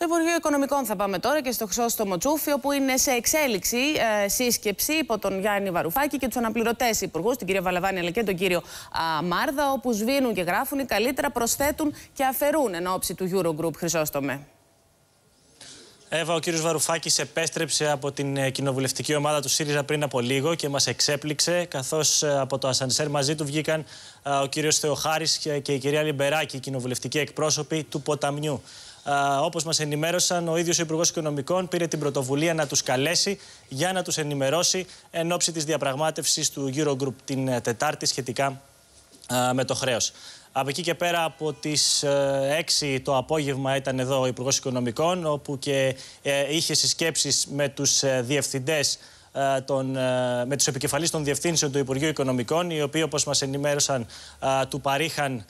Στο Υπουργείο Οικονομικών θα πάμε τώρα και στο Χρυσόστομο Τσούφι, όπου είναι σε εξέλιξη ε, σύσκεψη υπό τον Γιάννη Βαρουφάκη και τους αναπληρωτές υπουργούς, την κυρία Βαλαβάνη αλλά και τον κύριο Μάρδα, όπου σβήνουν και γράφουν ή καλύτερα προσθέτουν και αφαιρούν εν ώψη του Eurogroup Χρυσόστομε. Εύα, ο κύριος Βαρουφάκης επέστρεψε από την ε, κοινοβουλευτική ομάδα του ΣΥΡΙΖΑ πριν από λίγο και μας εξέπληξε, Καθώς ε, από το Ασανσέρ μαζί του βγήκαν ε, ο κύριος Θεοχάρης και η κυρία Λιμπεράκη, κοινοβουλευτικοί εκπρόσωποι του Ποταμιού. Όπως μας ενημέρωσαν, ο ίδιος ο Υπουργός Οικονομικών πήρε την πρωτοβουλία να τους καλέσει για να τους ενημερώσει εν ώψη της διαπραγμάτευσης του Eurogroup την ε, Τετάρτη σχετικά με το χρέος. Από εκεί και πέρα από τις 6 ε, το απόγευμα ήταν εδώ ο Υπουργός Οικονομικών όπου και ε, είχε συσκέψεις με τους διευθυντές ε, ε, με τους επικεφαλείς των διευθύνσεων του Υπουργείου Οικονομικών, οι οποίοι όπως μας ενημέρωσαν ε, του παρήχαν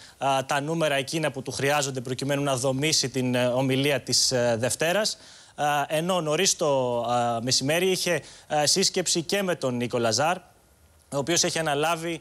τα νούμερα εκείνα που του χρειάζονται προκειμένου να δομήσει την ομιλία της Δευτέρας ενώ νωρίς το μεσημέρι είχε σύσκεψη και με τον Νίκο Λαζάρ, ο οποίος έχει αναλάβει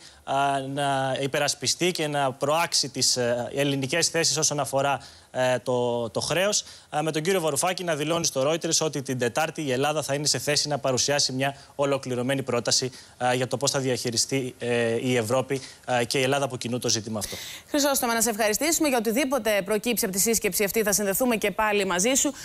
να υπερασπιστεί και να προάξει τις α, ε, ελληνικές θέσεις όσον αφορά ε, το, το χρέος, με τον κύριο Βαρουφάκη να δηλώνει στο Reuters ότι την Τετάρτη η Ελλάδα θα είναι σε θέση να παρουσιάσει μια ολοκληρωμένη πρόταση για το πώς θα διαχειριστεί ε, η Ευρώπη και η Ελλάδα από κοινού το ζήτημα αυτό. Χρυσόστομα, να σε ευχαριστήσουμε για οτιδήποτε προκύψει από τη σύσκεψη αυτή. Θα συνδεθούμε και πάλι μαζί σου.